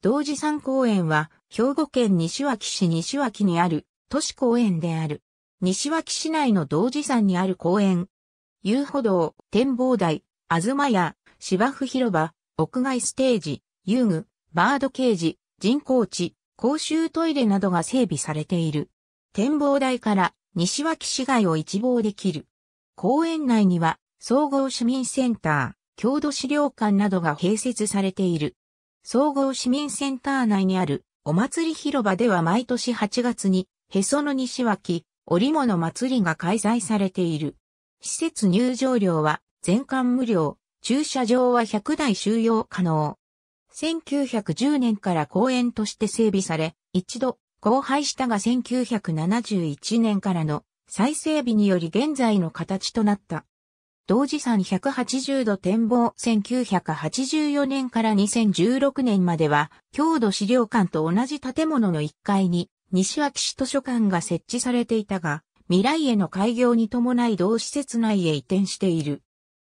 同時山公園は、兵庫県西脇市西脇にある都市公園である。西脇市内の同時山にある公園。遊歩道、展望台、あずまや、芝生広場、屋外ステージ、遊具、バードケージ、人工地、公衆トイレなどが整備されている。展望台から西脇市街を一望できる。公園内には総合市民センター、郷土資料館などが併設されている。総合市民センター内にあるお祭り広場では毎年8月にへその西脇織物祭りが開催されている。施設入場料は全館無料、駐車場は100台収容可能。1910年から公園として整備され、一度荒廃したが1971年からの再整備により現在の形となった。同時山180度展望1984年から2016年までは、郷土資料館と同じ建物の1階に、西脇市図書館が設置されていたが、未来への開業に伴い同施設内へ移転している。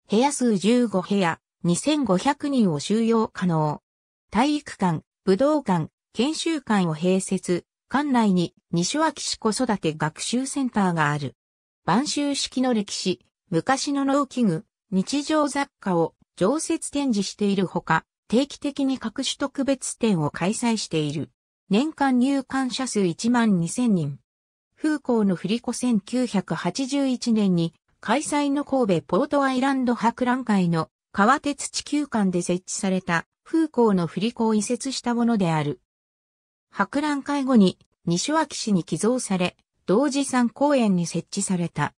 部屋数15部屋、2500人を収容可能。体育館、武道館、研修館を併設、館内に西脇市子育て学習センターがある。晩秋式の歴史、昔の農機具、日常雑貨を常設展示しているほか、定期的に各種特別展を開催している。年間入館者数1万2000人。風光の振り子1981年に開催の神戸ポートアイランド博覧会の川鉄地球館で設置された風光の振り子を移設したものである。博覧会後に西脇市に寄贈され、同時参公園に設置された。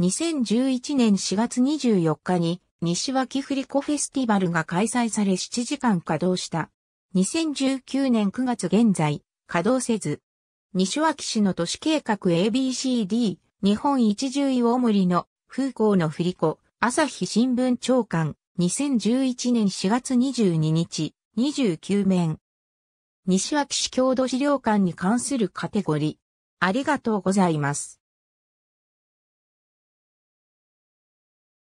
2011年4月24日に西脇振り子フェスティバルが開催され7時間稼働した。2019年9月現在、稼働せず。西脇市の都市計画 ABCD、日本一重意大森の風光の振り子、朝日新聞長官、2011年4月22日、29面。西脇市郷土資料館に関するカテゴリー。ありがとうございます。